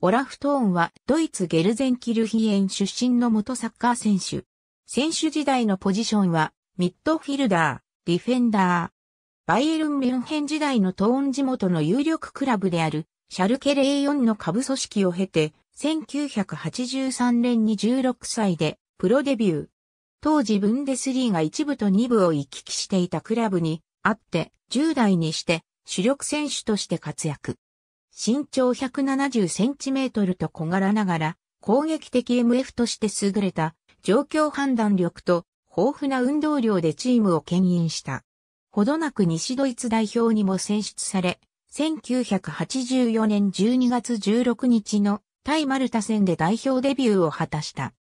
オラフ・トーンはドイツゲルゼンキルヒエン出身の元サッカー選手。選手時代のポジションはミッドフィルダー、ディフェンダー。バイエルン・ミュンヘン時代のトーン地元の有力クラブであるシャルケレ04の下部組織を経て1983年に16歳でプロデビュー。当時ブンデスリーが1部と2部を行き来していたクラブにあって10代にして主力選手として活躍。身長170センチメートルと小柄ながら、攻撃的 MF として優れた状況判断力と豊富な運動量でチームを牽引した。ほどなく西ドイツ代表にも選出され、1984年12月16日の対マルタ戦で代表デビューを果たした。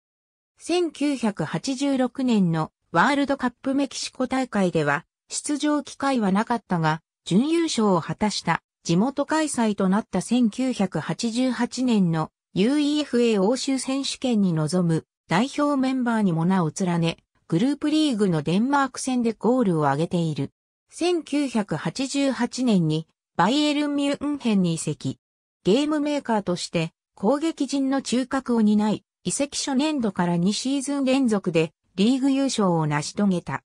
1986年のワールドカップメキシコ大会では出場機会はなかったが、準優勝を果たした地元開催となった1988年の UEFA 欧州選手権に臨む代表メンバーにも名を連ね、グループリーグのデンマーク戦でゴールを挙げている。1988年にバイエルン・ミュンヘンに移籍。ゲームメーカーとして攻撃陣の中核を担い、移籍初年度から2シーズン連続でリーグ優勝を成し遂げた。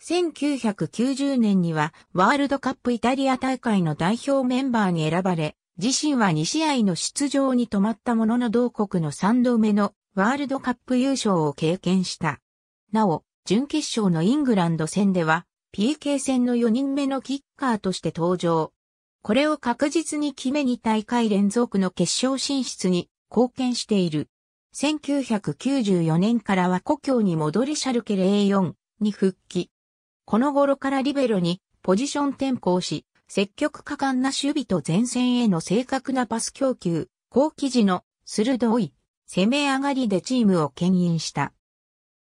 1990年にはワールドカップイタリア大会の代表メンバーに選ばれ、自身は2試合の出場に止まったものの同国の3度目のワールドカップ優勝を経験した。なお、準決勝のイングランド戦では PK 戦の4人目のキッカーとして登場。これを確実に決めに大会連続の決勝進出に貢献している。1994年からは故郷に戻りシャルケ a 4に復帰。この頃からリベロにポジション転向し、積極果敢な守備と前線への正確なパス供給、後期時の鋭い攻め上がりでチームを牽引した。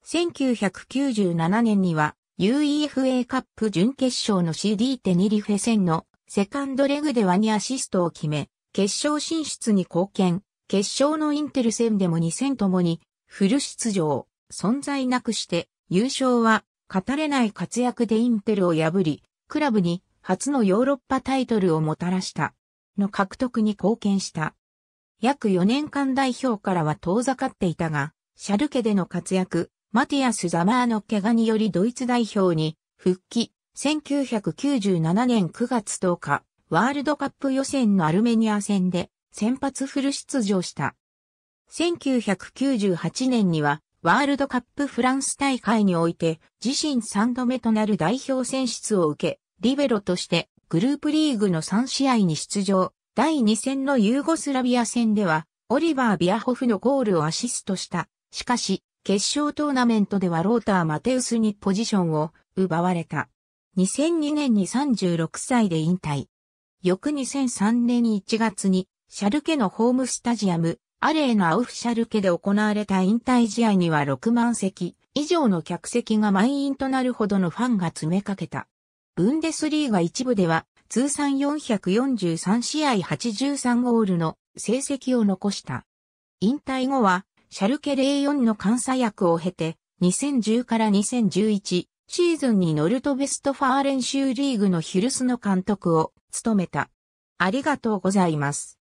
1997年には UEFA カップ準決勝の CD テニリフェ戦のセカンドレグではにアシストを決め、決勝進出に貢献、決勝のインテル戦でも2戦ともにフル出場、存在なくして優勝は語れない活躍でインテルを破り、クラブに初のヨーロッパタイトルをもたらした。の獲得に貢献した。約4年間代表からは遠ざかっていたが、シャルケでの活躍、マティアス・ザマーの怪我によりドイツ代表に復帰、1997年9月10日、ワールドカップ予選のアルメニア戦で先発フル出場した。1998年にはワールドカップフランス大会において自身3度目となる代表選出を受け、リベロとしてグループリーグの3試合に出場、第2戦のユーゴスラビア戦では、オリバー・ビアホフのゴールをアシストした。しかし、決勝トーナメントではローター・マテウスにポジションを奪われた。2002年に36歳で引退。翌2003年1月に、シャルケのホームスタジアム、アレーのアウフシャルケで行われた引退試合には6万席以上の客席が満員となるほどのファンが詰めかけた。ブンデスリーガ一部では通算443試合83ゴールの成績を残した。引退後はシャルケ04の監査役を経て2010から2011シーズンにノルトベストファー練習リーグのヒルスの監督を務めた。ありがとうございます。